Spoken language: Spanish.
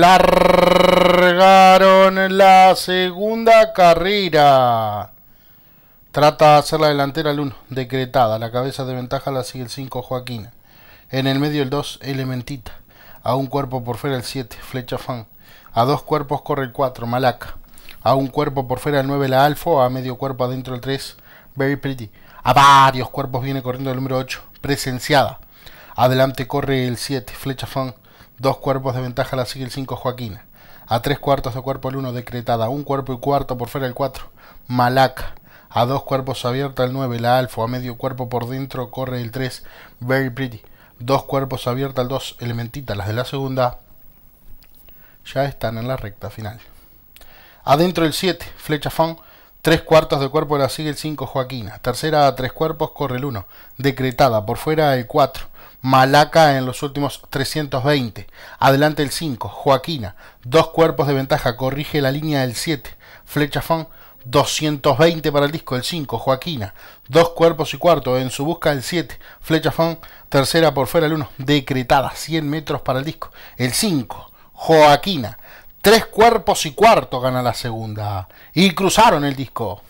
largaron la segunda carrera. Trata de hacer la delantera el 1, decretada. La cabeza de ventaja la sigue el 5, Joaquín En el medio el 2, Elementita. A un cuerpo por fuera el 7, Flecha Fan. A dos cuerpos corre el 4, Malaca. A un cuerpo por fuera el 9, la Alfo. A medio cuerpo adentro el 3, Very Pretty. A varios cuerpos viene corriendo el número 8, Presenciada. Adelante corre el 7, Flecha Fan. Dos cuerpos de ventaja la sigue el 5 Joaquina. A tres cuartos de cuerpo el 1 decretada. Un cuerpo y cuarto por fuera el 4. Malaca. A dos cuerpos abierta el 9. La Alfa. A medio cuerpo por dentro corre el 3. Very pretty. Dos cuerpos abierta el 2. Elementita. Las de la segunda ya están en la recta final. Adentro el 7. Flecha Fon. Tres cuartos de cuerpo la sigue el 5 Joaquina. Tercera a tres cuerpos corre el 1. Decretada. Por fuera el 4. Malaca en los últimos 320. Adelante el 5, Joaquina. Dos cuerpos de ventaja, corrige la línea del 7. Flecha 220 para el disco, el 5, Joaquina. Dos cuerpos y cuarto, en su busca el 7. Flecha tercera por fuera el 1. Decretada, 100 metros para el disco. El 5, Joaquina. Tres cuerpos y cuarto gana la segunda. Y cruzaron el disco.